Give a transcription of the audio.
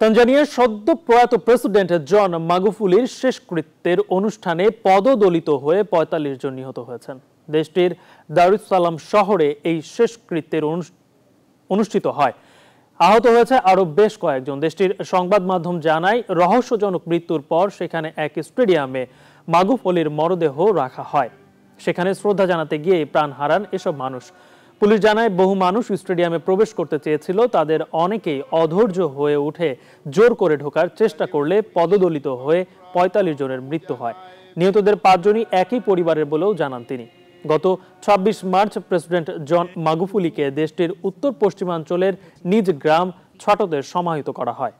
তানজানিয়ার সদ্য প্রয়াত প্রেসিডেন্ট জন মাগুফুলির শেষকৃত্যের অনুষ্ঠানে পদদলিত হয়ে পঁয়তাল্লিশ জন নিহত হয়েছেন দেশটির দারুসালাম শহরে এই শেষকৃত্যের অনুষ্ঠিত হয় আহত হয়েছে আরও বেশ কয়েকজন দেশটির সংবাদ মাধ্যম জানায় রহস্যজনক মৃত্যুর পর সেখানে এক স্টেডিয়ামে মাগুফলির মরদেহ রাখা হয় সেখানে শ্রদ্ধা জানাতে গিয়ে প্রাণ হারান এসব মানুষ পুলিশ জানায় বহু মানুষ স্টেডিয়ামে প্রবেশ করতে চেয়েছিল তাদের অনেকেই অধৈর্য হয়ে উঠে জোর করে ঢোকার চেষ্টা করলে পদদলিত হয়ে পঁয়তাল্লিশ জনের মৃত্যু হয় নিহতদের পাঁচজনই একই পরিবারের বলেও জানান তিনি গত ২৬ মার্চ প্রেসিডেন্ট জন মাগুফুলিকে দেশটির উত্তর পশ্চিমাঞ্চলের নিজ গ্রাম ছটতে সমাহিত করা হয়